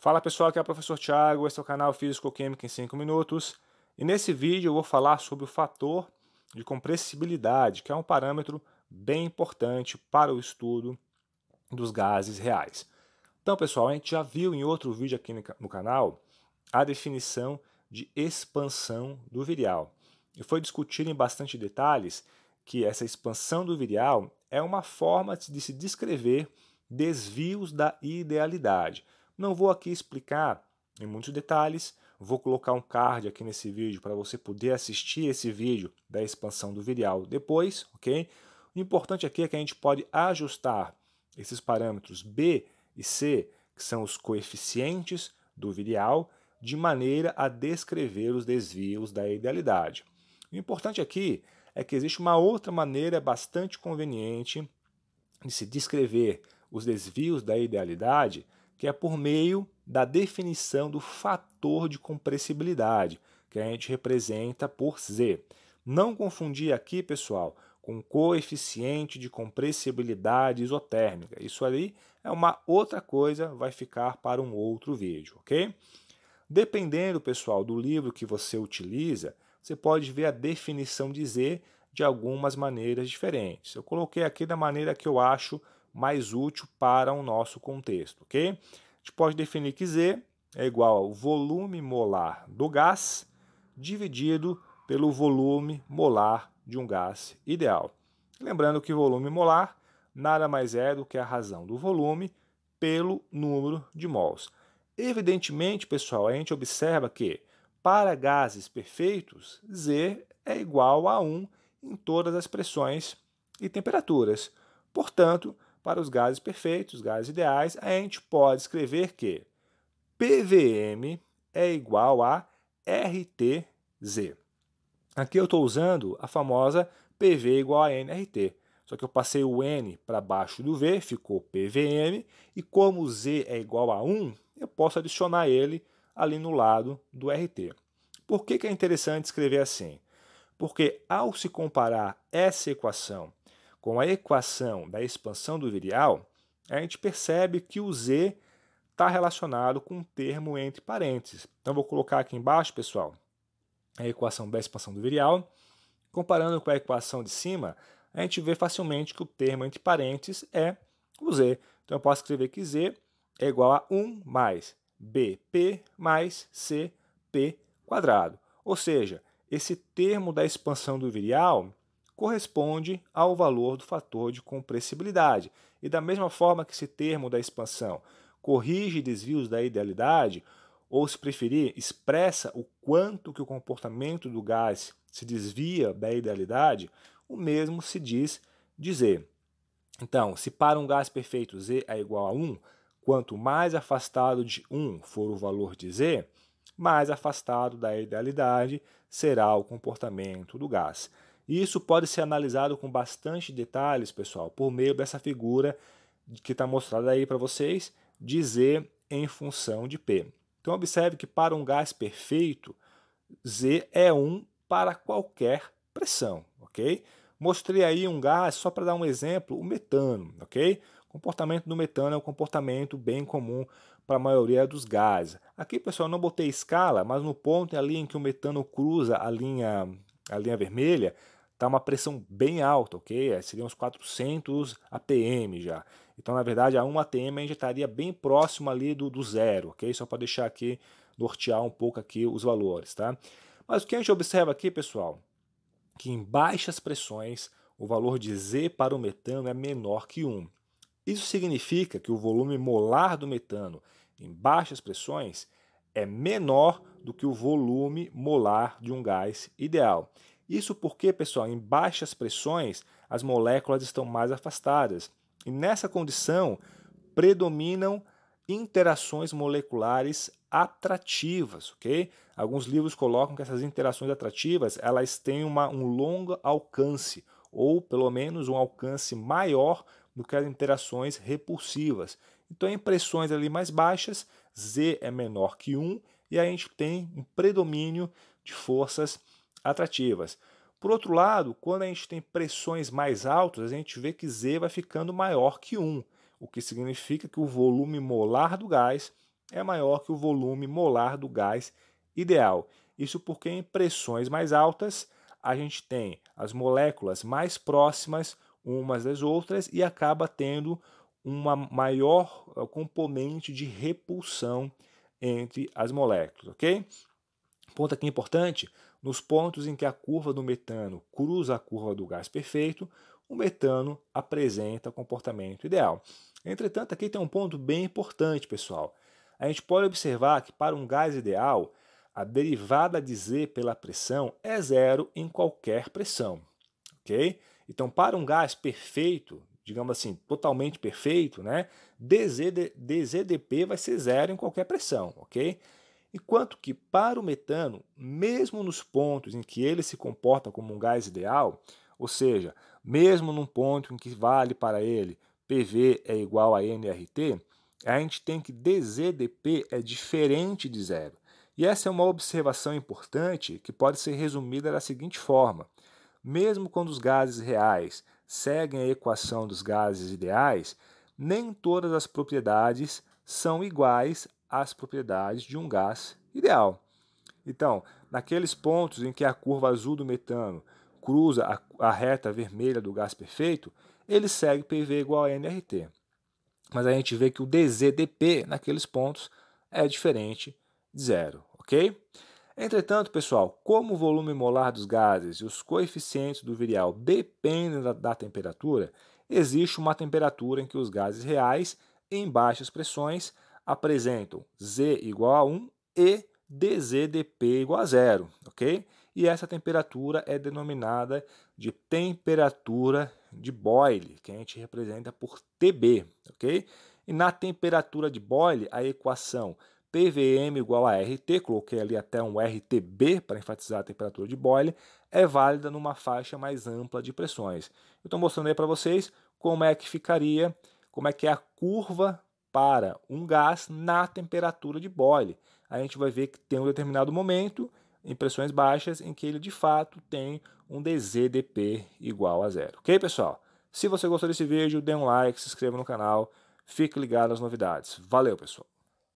Fala pessoal, aqui é o professor Tiago, esse é o canal Físico Química em 5 Minutos e nesse vídeo eu vou falar sobre o fator de compressibilidade, que é um parâmetro bem importante para o estudo dos gases reais. Então pessoal, a gente já viu em outro vídeo aqui no canal a definição de expansão do virial e foi discutido em bastante detalhes que essa expansão do virial é uma forma de se descrever desvios da idealidade. Não vou aqui explicar em muitos detalhes, vou colocar um card aqui nesse vídeo para você poder assistir esse vídeo da expansão do virial depois, ok? O importante aqui é que a gente pode ajustar esses parâmetros B e C, que são os coeficientes do virial, de maneira a descrever os desvios da idealidade. O importante aqui é que existe uma outra maneira bastante conveniente de se descrever os desvios da idealidade, que é por meio da definição do fator de compressibilidade, que a gente representa por Z. Não confundir aqui, pessoal, com coeficiente de compressibilidade isotérmica. Isso ali é uma outra coisa, vai ficar para um outro vídeo, ok? Dependendo, pessoal, do livro que você utiliza, você pode ver a definição de Z de algumas maneiras diferentes. Eu coloquei aqui da maneira que eu acho mais útil para o nosso contexto, ok? A gente pode definir que Z é igual ao volume molar do gás dividido pelo volume molar de um gás ideal. Lembrando que volume molar nada mais é do que a razão do volume pelo número de mols. Evidentemente, pessoal, a gente observa que para gases perfeitos, Z é igual a 1 em todas as pressões e temperaturas. Portanto, para os gases perfeitos, os gases ideais, a gente pode escrever que PVM é igual a RTZ. Aqui eu estou usando a famosa PV igual a NRT. Só que eu passei o N para baixo do V, ficou PVM, e como Z é igual a 1, eu posso adicionar ele ali no lado do RT. Por que, que é interessante escrever assim? Porque ao se comparar essa equação com a equação da expansão do virial, a gente percebe que o Z está relacionado com um termo entre parênteses. Então, vou colocar aqui embaixo, pessoal, a equação da expansão do virial. Comparando com a equação de cima, a gente vê facilmente que o termo entre parênteses é o Z. Então, eu posso escrever que Z é igual a 1 mais BP mais CP quadrado. Ou seja, esse termo da expansão do virial corresponde ao valor do fator de compressibilidade. E da mesma forma que esse termo da expansão corrige desvios da idealidade, ou se preferir, expressa o quanto que o comportamento do gás se desvia da idealidade, o mesmo se diz dizer. Então, se para um gás perfeito Z é igual a 1, quanto mais afastado de 1 for o valor de Z, mais afastado da idealidade será o comportamento do gás. E isso pode ser analisado com bastante detalhes, pessoal, por meio dessa figura que está mostrada aí para vocês, de Z em função de P. Então, observe que para um gás perfeito, Z é 1 para qualquer pressão, ok? Mostrei aí um gás, só para dar um exemplo, o metano, ok? O comportamento do metano é um comportamento bem comum para a maioria dos gases. Aqui, pessoal, não botei escala, mas no ponto ali em que o metano cruza a linha, a linha vermelha, está uma pressão bem alta, ok? É, seria uns 400 ATM já. Então, na verdade, a 1 ATM a gente estaria bem próximo ali do, do zero, ok? Só para deixar aqui, nortear um pouco aqui os valores, tá? Mas o que a gente observa aqui, pessoal, que em baixas pressões o valor de Z para o metano é menor que 1. Isso significa que o volume molar do metano em baixas pressões é menor do que o volume molar de um gás ideal. Isso porque, pessoal, em baixas pressões, as moléculas estão mais afastadas. E nessa condição, predominam interações moleculares atrativas, ok? Alguns livros colocam que essas interações atrativas elas têm uma, um longo alcance, ou pelo menos um alcance maior do que as interações repulsivas. Então, em pressões ali mais baixas, Z é menor que 1 e a gente tem um predomínio de forças atrativas. Por outro lado, quando a gente tem pressões mais altas, a gente vê que Z vai ficando maior que 1, o que significa que o volume molar do gás é maior que o volume molar do gás ideal. Isso porque em pressões mais altas a gente tem as moléculas mais próximas umas das outras e acaba tendo uma maior eh, componente de repulsão entre as moléculas, ok? Ponto aqui importante: nos pontos em que a curva do metano cruza a curva do gás perfeito, o metano apresenta comportamento ideal. Entretanto, aqui tem um ponto bem importante, pessoal. A gente pode observar que para um gás ideal, a derivada de Z pela pressão é zero em qualquer pressão, ok? Então, para um gás perfeito, digamos assim, totalmente perfeito, né, dz, dz dp vai ser zero em qualquer pressão, ok? enquanto que para o metano, mesmo nos pontos em que ele se comporta como um gás ideal, ou seja, mesmo num ponto em que vale para ele PV é igual a nRT, a gente tem que dZdP é diferente de zero. E essa é uma observação importante que pode ser resumida da seguinte forma: mesmo quando os gases reais seguem a equação dos gases ideais, nem todas as propriedades são iguais as propriedades de um gás ideal. Então, naqueles pontos em que a curva azul do metano cruza a, a reta vermelha do gás perfeito, ele segue PV igual a nRT. Mas a gente vê que o dZdP naqueles pontos é diferente de zero, ok? Entretanto, pessoal, como o volume molar dos gases e os coeficientes do virial dependem da, da, temperatura, existe uma temperatura em que os gases reais, em baixas pressões, apresentam Z igual a 1 e dZdP igual a zero, ok? E essa temperatura é denominada de temperatura de Boyle, que a gente representa por TB, ok? E na temperatura de Boyle, a equação PVM igual a RT, coloquei ali até um RTB para enfatizar a temperatura de Boyle, é válida numa faixa mais ampla de pressões. Eu estou mostrando aí para vocês como é que ficaria, como é que é a curva para um gás na temperatura de Boyle. a gente vai ver que tem um determinado momento, em pressões baixas, em que ele de fato tem um dZdP igual a zero. Ok, pessoal? Se você gostou desse vídeo, dê um like, se inscreva no canal, fique ligado nas novidades. Valeu, pessoal!